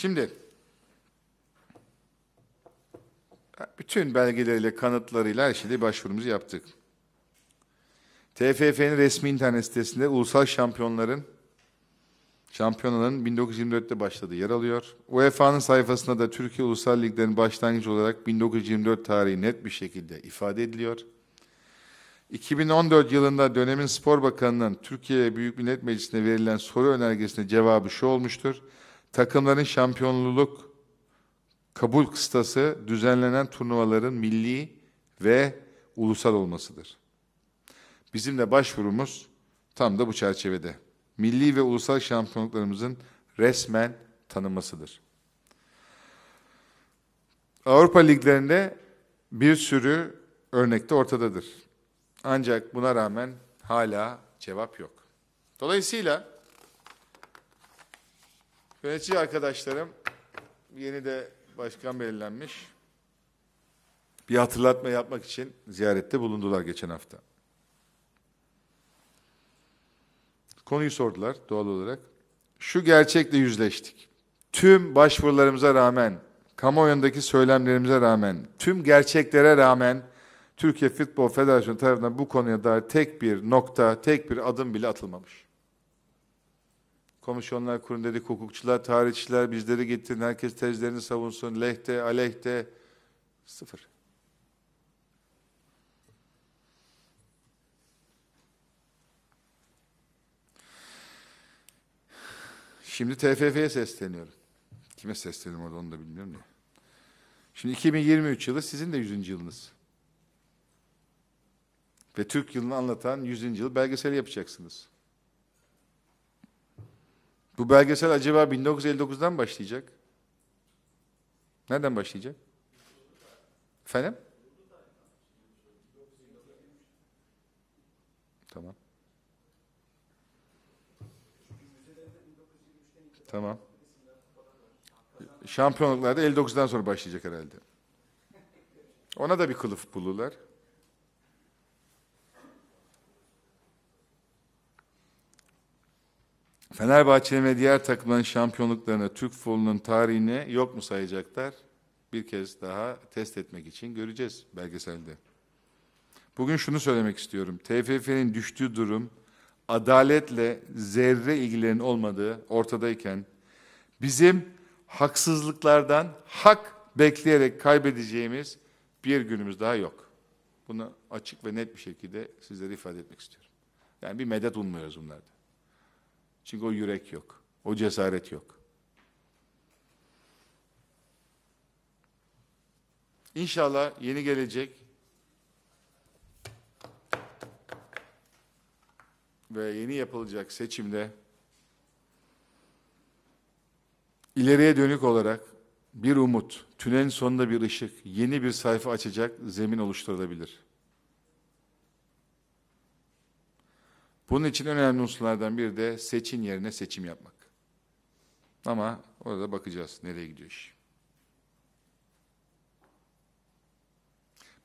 Şimdi bütün belgeleriyle, kanıtlarıyla her şeyle başvurumuzu yaptık. TFF'nin resmi internet sitesinde ulusal şampiyonların şampiyonaların 1924'te başladığı yer alıyor. UEFA'nın sayfasında da Türkiye Ulusal Liglerinin başlangıcı olarak 1924 tarihi net bir şekilde ifade ediliyor. 2014 yılında dönemin spor bakanının Türkiye Büyük Millet Meclisi'ne verilen soru önergesine cevabı şu olmuştur. Takımların şampiyonluluk kabul kıstası düzenlenen turnuvaların milli ve ulusal olmasıdır. Bizim de başvurumuz tam da bu çerçevede. Milli ve ulusal şampiyonluklarımızın resmen tanınmasıdır. Avrupa liglerinde bir sürü örnekte ortadadır. Ancak buna rağmen hala cevap yok. Dolayısıyla Yönetici arkadaşlarım yeni de başkan belirlenmiş. Bir hatırlatma yapmak için ziyarette bulundular geçen hafta. Konuyu sordular doğal olarak. Şu gerçekle yüzleştik. Tüm başvurularımıza rağmen, kamuoyundaki söylemlerimize rağmen, tüm gerçeklere rağmen Türkiye Futbol Federasyonu tarafından bu konuya dair tek bir nokta, tek bir adım bile atılmamış. Komisyonlar kurun dedik, hukukçular, tarihçiler bizleri gittin, herkes tezlerini savunsun, lehte, aleyhte, sıfır. Şimdi TFF'ye sesleniyorum. Kime sesleniyorum orada onu da bilmiyorum ya. Şimdi 2023 yılı sizin de 100. yılınız. Ve Türk yılını anlatan 100. yıl belgeseli yapacaksınız. Bu belgesel acaba 1959'dan başlayacak? Nereden başlayacak? Efendim? Tamam. Tamam. Şampiyonluklarda 59'dan sonra başlayacak herhalde. Ona da bir kılıf bulurlar. Fenerbahçe'nin ve diğer takımların şampiyonluklarını, Türk futbolunun tarihine yok mu sayacaklar? Bir kez daha test etmek için göreceğiz belgeselde. Bugün şunu söylemek istiyorum. TFF'nin düştüğü durum adaletle zerre ilgilerin olmadığı ortadayken bizim haksızlıklardan hak bekleyerek kaybedeceğimiz bir günümüz daha yok. Bunu açık ve net bir şekilde sizlere ifade etmek istiyorum. Yani bir medet ummuyoruz bunlarda. Çünkü o yürek yok. O cesaret yok. İnşallah yeni gelecek ve yeni yapılacak seçimde ileriye dönük olarak bir umut, tünelin sonunda bir ışık, yeni bir sayfa açacak zemin oluşturulabilir. Bunun için önemli unsurlardan biri de seçin yerine seçim yapmak. Ama orada bakacağız nereye gidiyor iş.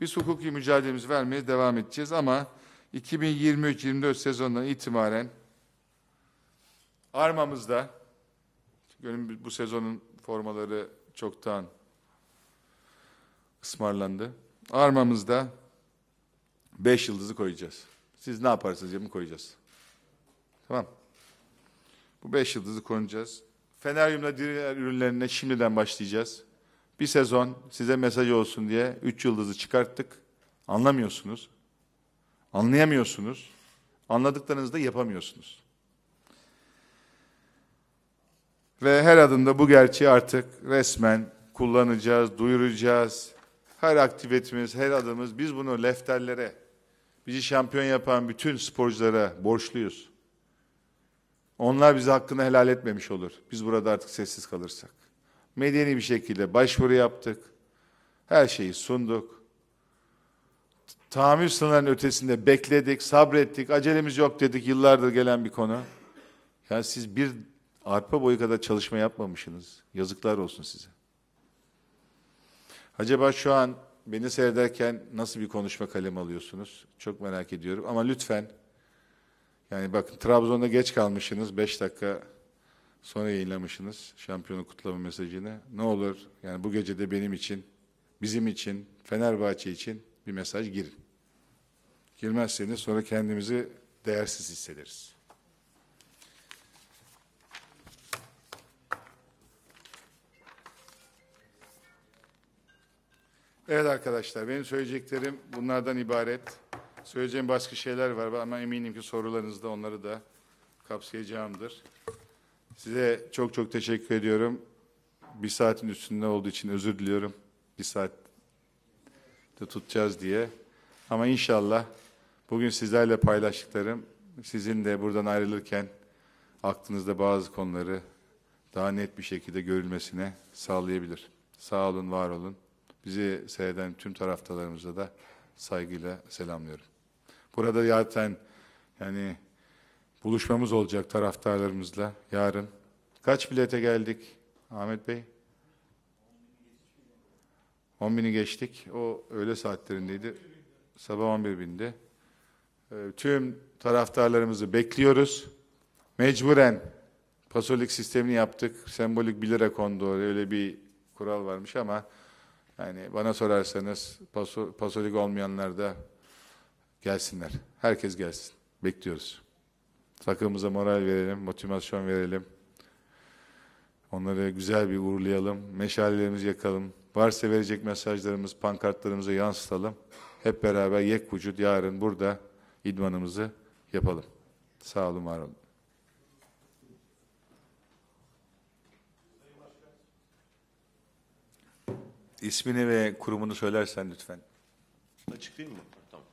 Biz hukuki mücadelemizi vermeye devam edeceğiz ama 2023-24 sezonundan itibaren armamızda bu sezonun formaları çoktan ısmarlandı. Armamızda beş yıldızı koyacağız. Siz ne yaparsanız yapın koyacağız. Tamam. Bu beş yıldızı koyacağız. Feneryum'da diğer ürünlerine şimdiden başlayacağız. Bir sezon size mesaj olsun diye üç yıldızı çıkarttık. Anlamıyorsunuz. Anlayamıyorsunuz. anladıklarınızda yapamıyorsunuz. Ve her adımda bu gerçeği artık resmen kullanacağız, duyuracağız. Her aktivitemiz, her adımız biz bunu lefterlere, Bizi şampiyon yapan bütün sporculara borçluyuz. Onlar bizi hakkını helal etmemiş olur. Biz burada artık sessiz kalırsak. Medeni bir şekilde başvuru yaptık. Her şeyi sunduk. Tahammül sınırlarının ötesinde bekledik, sabrettik. Acelemiz yok dedik yıllardır gelen bir konu. Yani siz bir arpa boyu kadar çalışma yapmamışsınız. Yazıklar olsun size. Acaba şu an Beni seyrederken nasıl bir konuşma kalem alıyorsunuz? Çok merak ediyorum. Ama lütfen yani bakın Trabzon'da geç kalmışsınız. Beş dakika sonra yayınlamışsınız şampiyonu kutlama mesajını. Ne olur yani bu gece de benim için, bizim için, Fenerbahçe için bir mesaj girin. Girmezseniz sonra kendimizi değersiz hissederiz. Evet arkadaşlar benim söyleyeceklerim bunlardan ibaret. Söyleyeceğim başka şeyler var ama eminim ki sorularınızda onları da kapsayacağımdır. Size çok çok teşekkür ediyorum. Bir saatin üstünde olduğu için özür diliyorum. Bir saat de tutacağız diye. Ama inşallah bugün sizlerle paylaştıklarım sizin de buradan ayrılırken aklınızda bazı konuları daha net bir şekilde görülmesine sağlayabilir. Sağ olun, var olun. Bizi seyreden tüm taraftarlarımıza da saygıyla selamlıyorum. Burada zaten yani buluşmamız olacak taraftarlarımızla yarın. Kaç bilete geldik Ahmet Bey? 10 bini geçtik. O öğle saatlerindeydi. Sabah 11 binde. Ee, tüm taraftarlarımızı bekliyoruz. Mecburen pasolik sistemini yaptık. Sembolik 1 lira kondu. Öyle bir kural varmış ama yani bana sorarsanız paso, pasolik olmayanlar da gelsinler. Herkes gelsin. Bekliyoruz. Takımımıza moral verelim, motivasyon verelim. Onları güzel bir uğurlayalım. Meşalelerimizi yakalım. Varsa verecek mesajlarımız pankartlarımızı yansıtalım. Hep beraber yek vücut yarın burada idmanımızı yapalım. Sağ olun, var olun. İsmini ve kurumunu söylersen lütfen. Açıklayayım mı? Tamam.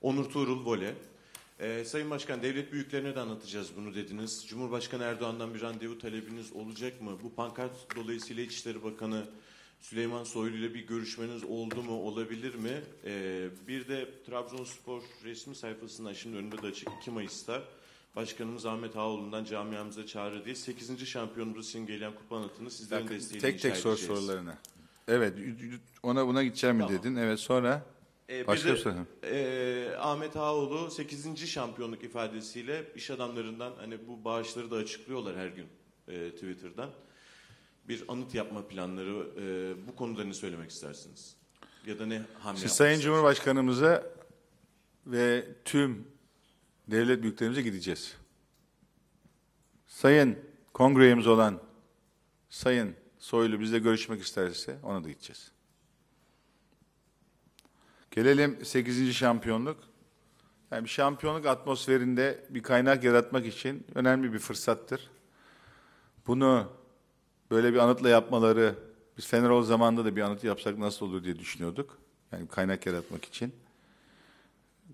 Onur Tuğrul Vole. Ee, Sayın Başkan devlet büyüklerine de anlatacağız bunu dediniz. Cumhurbaşkanı Erdoğan'dan bir randevu talebiniz olacak mı? Bu pankart dolayısıyla İçişleri Bakanı Süleyman Soylu ile bir görüşmeniz oldu mu olabilir mi? Ee, bir de Trabzonspor resmi sayfasından şimdi önünde de açık 2 Mayıs'ta Başkanımız Ahmet Ağoğlu'ndan camiamıza çağrı diye 8. şampiyonumuzu simgeleyen kupa anıtını sizlerin Bakın, desteğiyle Tek tek sor sorularını. Evet ona buna gideceğim mi Tamam. dedin. Evet sonra Ee, başka bir de ee, Ahmet Ağaoğlu 8. şampiyonluk ifadesiyle iş adamlarından hani bu bağışları da açıklıyorlar her gün ee, Twitter'dan. Bir anıt yapma planları ee, bu konuda ne söylemek istersiniz? Ya da ne hamle Siz Sayın Cumhurbaşkanımıza ve tüm devlet büyüklerimize gideceğiz. Sayın kongreyimiz olan Sayın Soylu bizle görüşmek isterse ona da gideceğiz. Gelelim 8. şampiyonluk. Yani şampiyonluk atmosferinde bir kaynak yaratmak için önemli bir fırsattır. Bunu böyle bir anıtla yapmaları, biz Fenerol zamanda da bir anıt yapsak nasıl olur diye düşünüyorduk. Yani kaynak yaratmak için.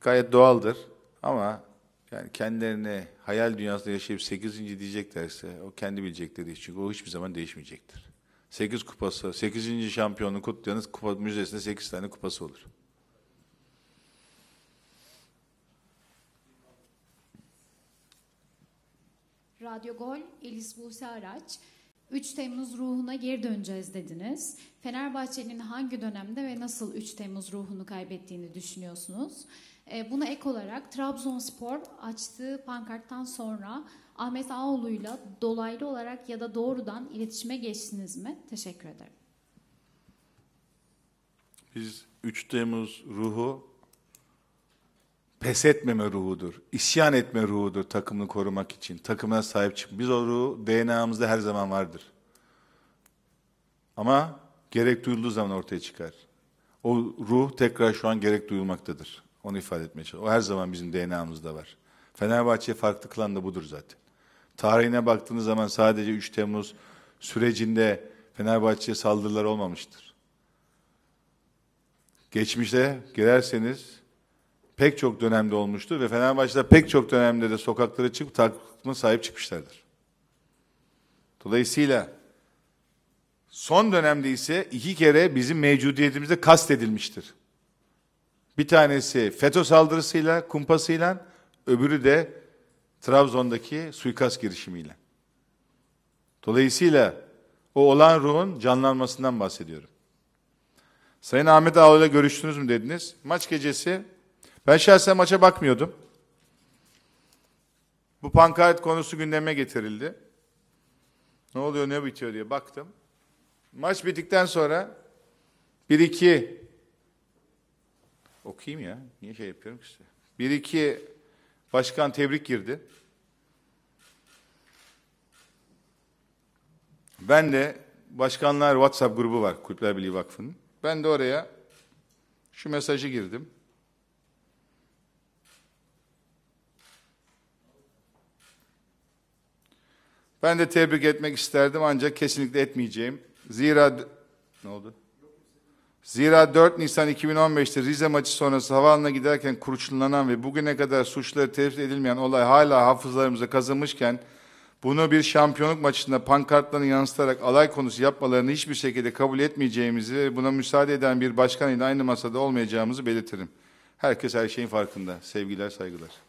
Gayet doğaldır ama yani kendilerini hayal dünyasında yaşayıp 8. diyeceklerse o kendi bilecekleri için o hiçbir zaman değişmeyecektir. 8 kupası, 8. şampiyonu kutlayanız kupa müzesinde 8 tane kupası olur. Radyo Gol, Elis Buse Araç. 3 Temmuz ruhuna geri döneceğiz dediniz. Fenerbahçe'nin hangi dönemde ve nasıl 3 Temmuz ruhunu kaybettiğini düşünüyorsunuz? Ee, buna ek olarak Trabzonspor açtığı pankarttan sonra Ahmet Ağoğlu'yla dolaylı olarak ya da doğrudan iletişime geçtiniz mi? Teşekkür ederim. Biz 3 Temmuz ruhu pes etmeme ruhudur. isyan etme ruhudur takımını korumak için. Takımına sahip çık. Biz o ruhu DNA'mızda her zaman vardır. Ama gerek duyulduğu zaman ortaya çıkar. O ruh tekrar şu an gerek duyulmaktadır. Onu ifade etmeye çalışıyorum. O her zaman bizim DNA'mızda var. Fenerbahçe farklı kılan da budur zaten. Tarihine baktığınız zaman sadece 3 Temmuz sürecinde Fenerbahçe'ye saldırılar olmamıştır. Geçmişte girerseniz pek çok dönemde olmuştur ve Fenerbahçe'de pek çok dönemde de sokaklara çıkıp takımına sahip çıkmışlardır. Dolayısıyla son dönemde ise iki kere bizim mevcudiyetimizde kast edilmiştir. Bir tanesi FETÖ saldırısıyla, kumpasıyla, öbürü de Trabzon'daki suikast girişimiyle. Dolayısıyla o olan ruhun canlanmasından bahsediyorum. Sayın Ahmet Ağol ile görüştünüz mü dediniz. Maç gecesi ben şahsen maça bakmıyordum. Bu pankart konusu gündeme getirildi. Ne oluyor ne bitiyor diye baktım. Maç bittikten sonra bir iki Okuyayım ya. Niye şey yapıyorum işte. Bir iki başkan tebrik girdi. Ben de başkanlar WhatsApp grubu var Kulüpler Birliği Vakfı'nın. Ben de oraya şu mesajı girdim. Ben de tebrik etmek isterdim ancak kesinlikle etmeyeceğim. Zira ne oldu? Zira 4 Nisan 2015'te Rize maçı sonrası havaalanına giderken kurşunlanan ve bugüne kadar suçları tespit edilmeyen olay hala hafızalarımıza kazınmışken bunu bir şampiyonluk maçında pankartlarını yansıtarak alay konusu yapmalarını hiçbir şekilde kabul etmeyeceğimizi ve buna müsaade eden bir başkan ile aynı masada olmayacağımızı belirtirim. Herkes her şeyin farkında. Sevgiler, saygılar.